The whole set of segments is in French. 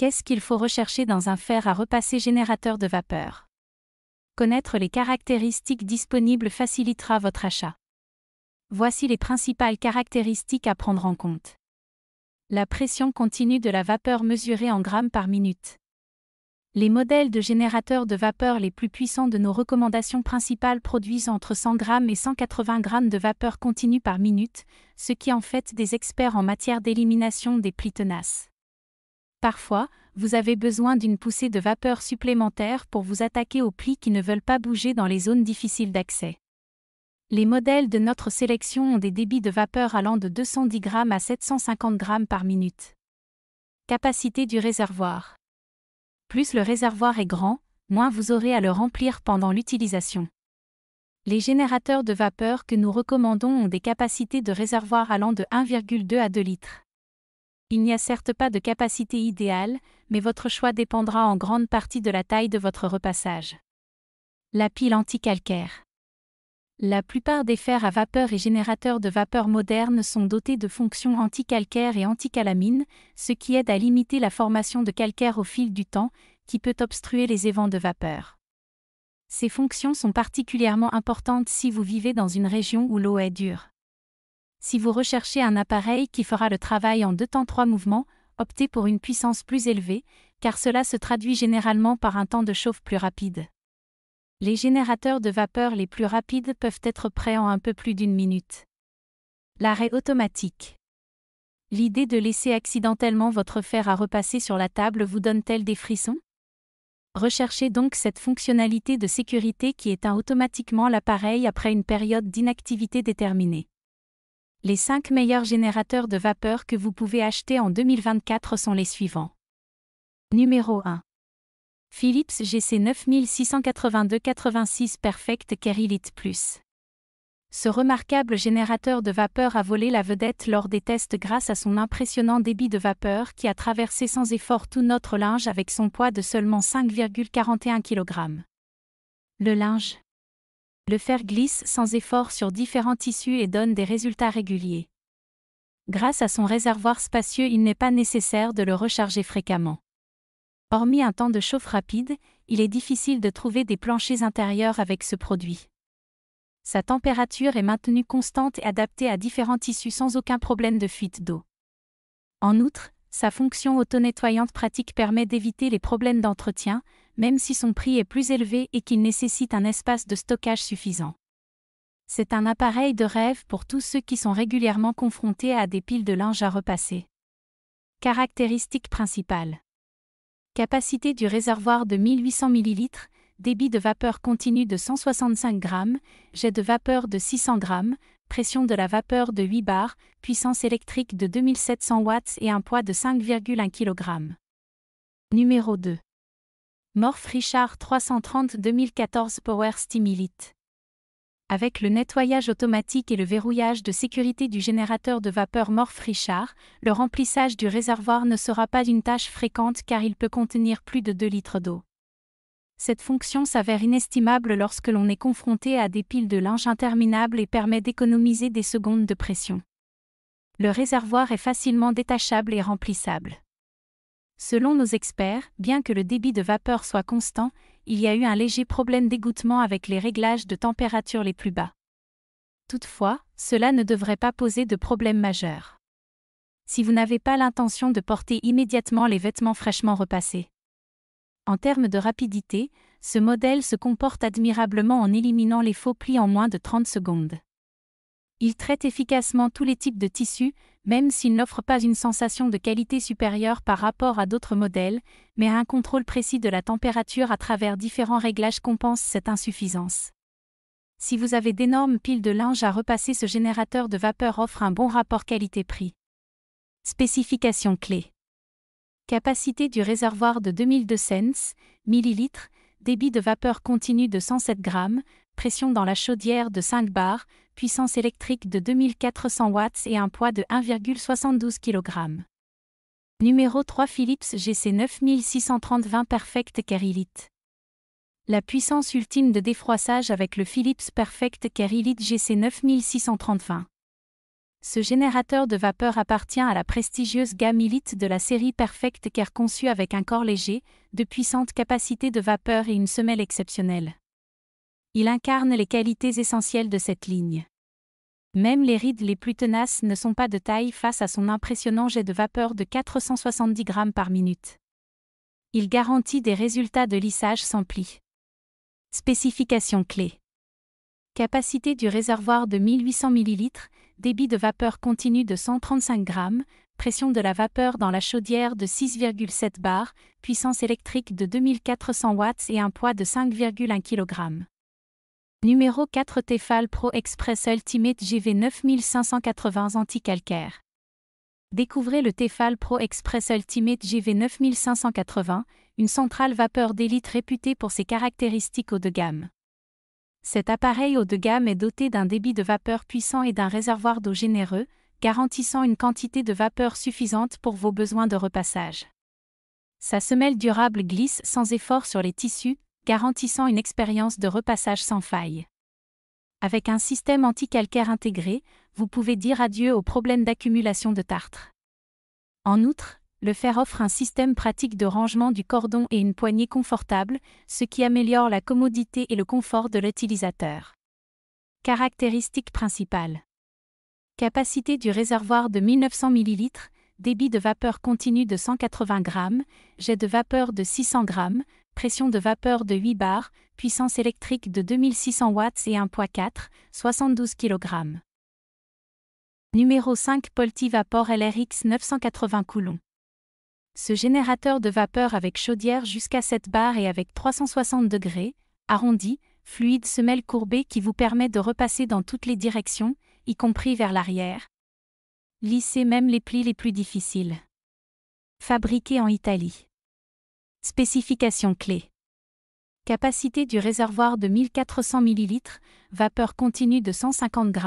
Qu'est-ce qu'il faut rechercher dans un fer à repasser générateur de vapeur Connaître les caractéristiques disponibles facilitera votre achat. Voici les principales caractéristiques à prendre en compte. La pression continue de la vapeur mesurée en grammes par minute. Les modèles de générateurs de vapeur les plus puissants de nos recommandations principales produisent entre 100 g et 180 g de vapeur continue par minute, ce qui en fait des experts en matière d'élimination des plis tenaces. Parfois, vous avez besoin d'une poussée de vapeur supplémentaire pour vous attaquer aux plis qui ne veulent pas bouger dans les zones difficiles d'accès. Les modèles de notre sélection ont des débits de vapeur allant de 210 g à 750 g par minute. Capacité du réservoir. Plus le réservoir est grand, moins vous aurez à le remplir pendant l'utilisation. Les générateurs de vapeur que nous recommandons ont des capacités de réservoir allant de 1,2 à 2 litres. Il n'y a certes pas de capacité idéale, mais votre choix dépendra en grande partie de la taille de votre repassage. La pile anticalcaire. La plupart des fers à vapeur et générateurs de vapeur modernes sont dotés de fonctions anticalcaires et anticalamines, ce qui aide à limiter la formation de calcaire au fil du temps, qui peut obstruer les évents de vapeur. Ces fonctions sont particulièrement importantes si vous vivez dans une région où l'eau est dure. Si vous recherchez un appareil qui fera le travail en deux temps trois mouvements, optez pour une puissance plus élevée, car cela se traduit généralement par un temps de chauffe plus rapide. Les générateurs de vapeur les plus rapides peuvent être prêts en un peu plus d'une minute. L'arrêt automatique. L'idée de laisser accidentellement votre fer à repasser sur la table vous donne-t-elle des frissons Recherchez donc cette fonctionnalité de sécurité qui éteint automatiquement l'appareil après une période d'inactivité déterminée. Les 5 meilleurs générateurs de vapeur que vous pouvez acheter en 2024 sont les suivants. Numéro 1. Philips GC 9682-86 Perfect Kerilite Plus. Ce remarquable générateur de vapeur a volé la vedette lors des tests grâce à son impressionnant débit de vapeur qui a traversé sans effort tout notre linge avec son poids de seulement 5,41 kg. Le linge le fer glisse sans effort sur différents tissus et donne des résultats réguliers. Grâce à son réservoir spacieux, il n'est pas nécessaire de le recharger fréquemment. Hormis un temps de chauffe rapide, il est difficile de trouver des planchers intérieurs avec ce produit. Sa température est maintenue constante et adaptée à différents tissus sans aucun problème de fuite d'eau. En outre, sa fonction auto-nettoyante pratique permet d'éviter les problèmes d'entretien, même si son prix est plus élevé et qu'il nécessite un espace de stockage suffisant. C'est un appareil de rêve pour tous ceux qui sont régulièrement confrontés à des piles de linge à repasser. Caractéristiques principales. Capacité du réservoir de 1800 ml, débit de vapeur continue de 165 g, jet de vapeur de 600 g, pression de la vapeur de 8 bars, puissance électrique de 2700 watts et un poids de 5,1 kg. Numéro 2. Morph Richard 330 2014 Power Stimulite. Avec le nettoyage automatique et le verrouillage de sécurité du générateur de vapeur Morph Richard, le remplissage du réservoir ne sera pas une tâche fréquente car il peut contenir plus de 2 litres d'eau. Cette fonction s'avère inestimable lorsque l'on est confronté à des piles de linge interminables et permet d'économiser des secondes de pression. Le réservoir est facilement détachable et remplissable. Selon nos experts, bien que le débit de vapeur soit constant, il y a eu un léger problème d'égouttement avec les réglages de température les plus bas. Toutefois, cela ne devrait pas poser de problème majeur. Si vous n'avez pas l'intention de porter immédiatement les vêtements fraîchement repassés. En termes de rapidité, ce modèle se comporte admirablement en éliminant les faux plis en moins de 30 secondes. Il traite efficacement tous les types de tissus, même s'il n'offre pas une sensation de qualité supérieure par rapport à d'autres modèles, mais un contrôle précis de la température à travers différents réglages compense cette insuffisance. Si vous avez d'énormes piles de linge à repasser, ce générateur de vapeur offre un bon rapport qualité-prix. Spécifications clés. Capacité du réservoir de 2002 cents, ml, débit de vapeur continu de 107 g, pression dans la chaudière de 5 bars, puissance électrique de 2400 watts et un poids de 1,72 kg. Numéro 3 Philips GC 9630 Perfect Elite. La puissance ultime de défroissage avec le Philips Perfect Elite GC 9630 Ce générateur de vapeur appartient à la prestigieuse gamme Elite de la série Perfect Care conçue avec un corps léger, de puissantes capacités de vapeur et une semelle exceptionnelle. Il incarne les qualités essentielles de cette ligne. Même les rides les plus tenaces ne sont pas de taille face à son impressionnant jet de vapeur de 470 grammes par minute. Il garantit des résultats de lissage sans plis. Spécifications clés. Capacité du réservoir de 1800 ml, débit de vapeur continu de 135 g pression de la vapeur dans la chaudière de 6,7 bar, puissance électrique de 2400 watts et un poids de 5,1 kg. Numéro 4 Tefal Pro Express Ultimate gv 9580 anti-calcaire. Découvrez le Tefal Pro Express Ultimate gv 9580, une centrale vapeur d'élite réputée pour ses caractéristiques haut de gamme. Cet appareil haut de gamme est doté d'un débit de vapeur puissant et d'un réservoir d'eau généreux, garantissant une quantité de vapeur suffisante pour vos besoins de repassage. Sa semelle durable glisse sans effort sur les tissus, garantissant une expérience de repassage sans faille. Avec un système anti-calcaire intégré, vous pouvez dire adieu aux problèmes d'accumulation de tartre. En outre, le fer offre un système pratique de rangement du cordon et une poignée confortable, ce qui améliore la commodité et le confort de l'utilisateur. Caractéristiques principales. Capacité du réservoir de 1900 ml, débit de vapeur continue de 180 g, jet de vapeur de 600 g, pression de vapeur de 8 bars, puissance électrique de 2600 watts et un poids 4, 72 kg. Numéro 5 Poltivapor LRX 980 Coulomb. Ce générateur de vapeur avec chaudière jusqu'à 7 bars et avec 360 degrés, arrondi, fluide semelle courbée qui vous permet de repasser dans toutes les directions, y compris vers l'arrière. Lissez même les plis les plus difficiles. Fabriqué en Italie. Spécifications clé. Capacité du réservoir de 1400 ml, vapeur continue de 150 g,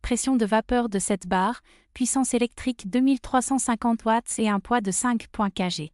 pression de vapeur de 7 bars, puissance électrique 2350 watts et un poids de 5 kg.